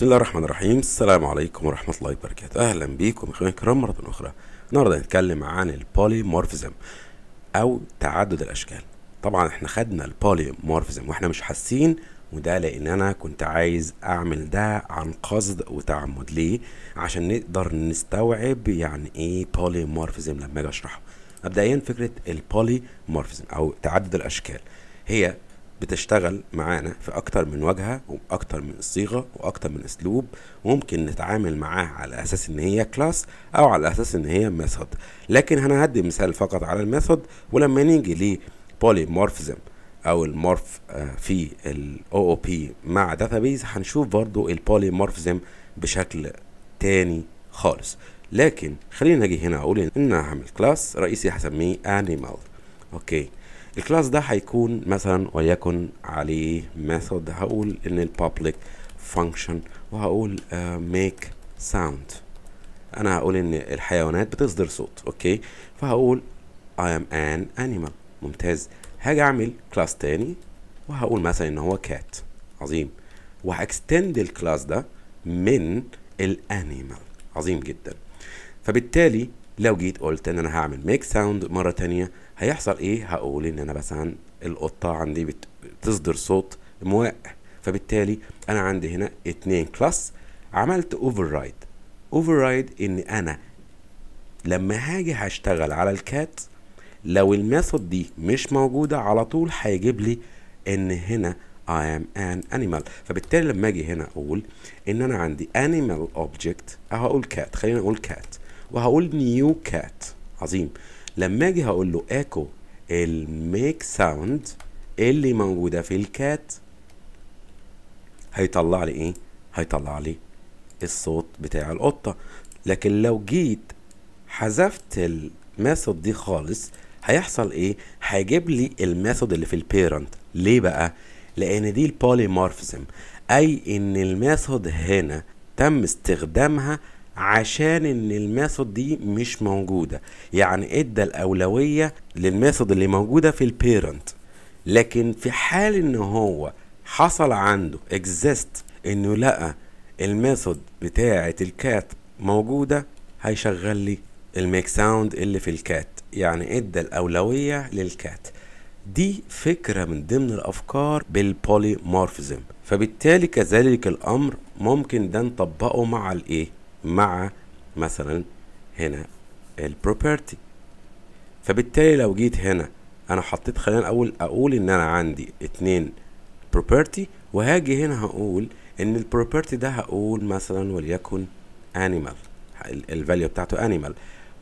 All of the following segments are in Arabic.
بسم الله الرحمن الرحيم السلام عليكم ورحمة الله وبركاته أهلا بيكم إخواني الكرام مرة أخرى النهاردة هنتكلم عن البوليمورفيزم أو تعدد الأشكال طبعا احنا خدنا البوليمورفيزم واحنا مش حاسين وده لأن أنا كنت عايز أعمل ده عن قصد وتعمد ليه عشان نقدر نستوعب يعني إيه بوليمورفيزم لما أجي أشرحه مبدئيا فكرة البوليمورفيزم أو تعدد الأشكال هي بتشتغل معانا في أكتر من واجهة وأكتر من صيغة وأكتر من أسلوب ممكن نتعامل معاها على أساس إن هي كلاس أو على أساس إن هي ميثود لكن هندي مثال فقط على الميثود ولما نيجي لبوليمورفيزم او المورف آه، في الاو او بي مع داتابيز هنشوف برضو البوليمورفزم بشكل تاني خالص لكن خلينا نجي هنا اقول ان انا هعمل كلاس رئيسي هسميه animal اوكي الكلاس ده هيكون مثلا وليكن عليه ميثود هقول ان public فانكشن وهقول ميك uh, ساوند انا هقول ان الحيوانات بتصدر صوت اوكي فهقول I am an animal ممتاز هاجي اعمل كلاس تاني وهقول مثلا ان هو كات عظيم وهاكستند الكلاس ده من الانيمال عظيم جدا فبالتالي لو جيت قلت ان انا هعمل ميك ساوند مره تانيه هيحصل ايه هقول ان انا مثلا القطه عندي بتصدر صوت مواء فبالتالي انا عندي هنا اتنين كلاس عملت اوفررايد اوفررايد ان انا لما هاجي هشتغل على الكات لو الميثود دي مش موجوده على طول هيجيب لي ان هنا I am an animal فبالتالي لما اجي هنا اقول ان انا عندي animal object هقول cat خلينا اقول cat وهقول new cat عظيم لما اجي هقول له ايكو الميك ساوند اللي موجوده في الكات هيطلع لي ايه هيطلع لي الصوت بتاع القطه لكن لو جيت حذفت الميثود دي خالص هيحصل ايه هيجيب لي الميثود اللي في البيرنت ليه بقى لان دي البوليمورفيزم اي ان الميثود هنا تم استخدامها عشان ان الميثود دي مش موجوده يعني ادى الاولويه للميثود اللي موجوده في البيرنت لكن في حال ان هو حصل عنده اكزيست انه لقى الميثود بتاعه الكات موجوده هيشغل لي الميك ساوند اللي في الكات يعني ادى الاولويه للكات دي فكرة من ضمن الأفكار بالبوليمورفيزم فبالتالي كذلك الأمر ممكن ده نطبقه مع الإيه؟ مع مثلا هنا البروبرتي فبالتالي لو جيت هنا انا حطيت خلينا اقول اقول ان انا عندي اتنين بروبرتي وهاجي هنا هقول ان البروبرتي ده هقول مثلا وليكن انيمال الفاليو بتاعته انيمال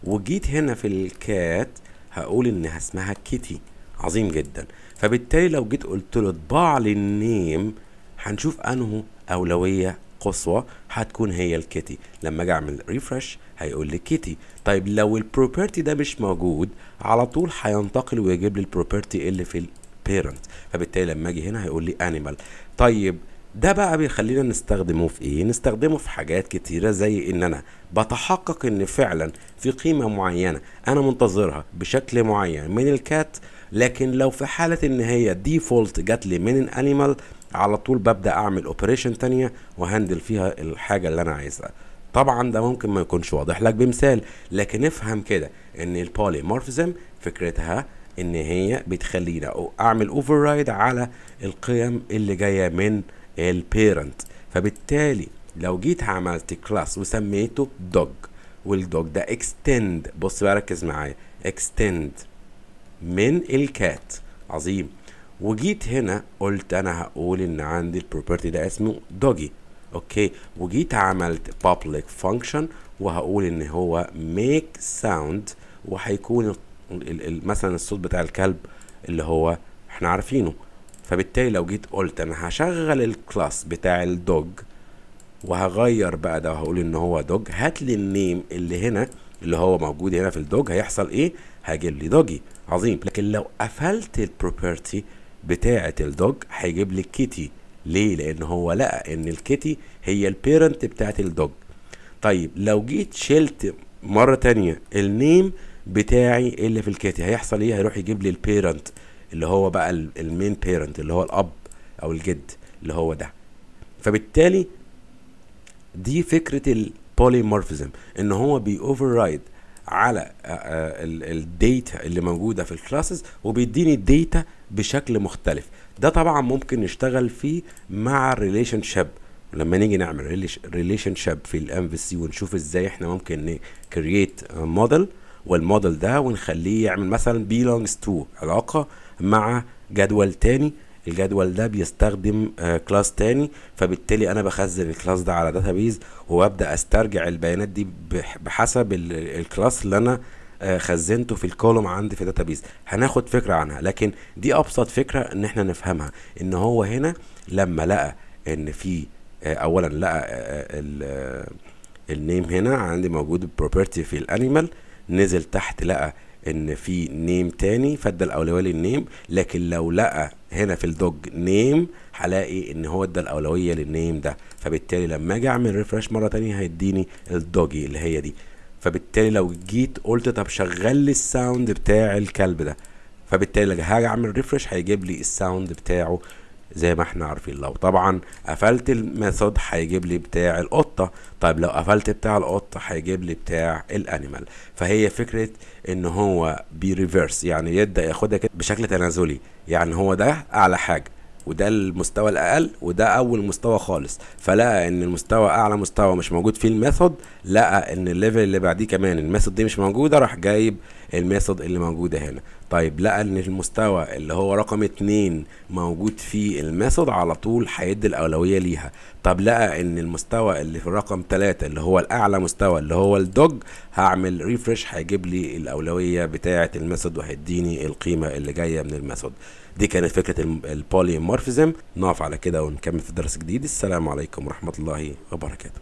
وجيت هنا في الكات هقول انها اسمها كيتي عظيم جدا فبالتالي لو جيت قلت له اطبع لي النيم هنشوف انه اولويه قصوى هتكون هي الكيتي لما اجي اعمل ريفرش هيقول لي كيتي طيب لو البروبرتي ده مش موجود على طول هينتقل ويجيب لي البروبرتي اللي في البيرنت فبالتالي لما اجي هنا هيقول لي انيمال طيب ده بقى بيخلينا نستخدمه في ايه نستخدمه في حاجات كتيرة زي ان انا بتحقق ان فعلا في قيمة معينة انا منتظرها بشكل معين من الكات لكن لو في حالة ان هي ديفولت جات لي من الانيمال على طول ببدأ اعمل اوبريشن تانية وهندل فيها الحاجة اللي انا عايزها طبعا ده ممكن ما يكونش واضح لك بمثال لكن افهم كده ان البوليمورفيزم فكرتها ان هي بتخلينا اعمل اوفررايد على القيم اللي جايه من البيرنت فبالتالي لو جيت عملت كلاس وسميته دوج والدوج ده اكستند بص بقى ركز معايا اكستند من الكات عظيم وجيت هنا قلت انا هقول ان عندي البروبرتي ده اسمه دوجي اوكي وجيت عملت public function وهقول ان هو make sound وهيكون مثلا الصوت بتاع الكلب اللي هو احنا عارفينه فبالتالي لو جيت قلت انا هشغل الكلاس بتاع الدوج وهغير بقى ده وهقول ان هو دوج هات لي النيم اللي هنا اللي هو موجود هنا في الدوج هيحصل ايه هيجيب لي دوجي عظيم لكن لو قفلت البروبرتي بتاعه الدوج هيجيب لي كيتي ليه لان هو لقى ان الكيتي هي البيرنت بتاعه الدوج طيب لو جيت شلت مره تانية النيم بتاعي اللي في الكيتي هيحصل ايه هيروح يجيب لي البيرنت اللي هو بقى المين بيرنت اللي هو الاب او الجد اللي هو ده فبالتالي دي فكره بوليمورفيزم ان هو رايد على آه، آه، الداتا اللي موجوده في الكلاسز وبيديني الداتا بشكل مختلف ده طبعا ممكن نشتغل فيه مع الريليشن شيب لما نيجي نعمل ريليشن شيب في الام في سي ونشوف ازاي احنا ممكن نكريت موديل والموديل ده ونخليه يعمل مثلا بيلونجز تو علاقه مع جدول تاني الجدول ده بيستخدم آه، كلاس تاني فبالتالي انا بخزن الكلاس ده على داتابيز وابدا استرجع البيانات دي بحسب الكلاس اللي انا آه، خزنته في الكولوم عندي في داتابيز هناخد فكره عنها لكن دي ابسط فكره ان احنا نفهمها ان هو هنا لما لقى ان في آه، اولا لقى النيم هنا عندي موجود بروبرتي في الانيمال نزل تحت لقى ان في نيم تاني فادى الاولويه للنيم لكن لو لقى هنا في الدوج نيم هلاقي ان هو ادى الاولويه للنيم ده فبالتالي لما اجي اعمل ريفرش مره تانية هيديني الدوجي اللي هي دي فبالتالي لو جيت قلت طب شغل لي الساوند بتاع الكلب ده فبالتالي هاجي اعمل ريفرش هيجيب لي الساوند بتاعه زي ما احنا عارفين لو طبعا قفلت الميثود هيجيب لي بتاع القطه طيب لو قفلت بتاع القطه هيجيب لي بتاع الانيمال فهي فكره ان هو ريفرس يعني يبدا ياخدها كده بشكل تنازلي يعني هو ده اعلى حاجه وده المستوى الاقل وده اول مستوى خالص فلقى ان المستوى اعلى مستوى مش موجود فيه الميثود لقى ان الليفل اللي بعديه كمان الميثود دي مش موجوده راح جايب الميثود اللي موجوده هنا طيب لقى ان المستوى اللي هو رقم اتنين موجود فيه الميثود على طول هيدي الاولويه ليها طب لقى ان المستوى اللي في رقم تلاتة اللي هو الاعلى مستوى اللي هو الدوج هعمل ريفرش هيجيب لي الاولويه بتاعه الميثود وهيديني القيمه اللي جايه من الميثود دي كانت فكره البوليمورفيزم نقف على كده ونكمل في درس جديد السلام عليكم ورحمه الله وبركاته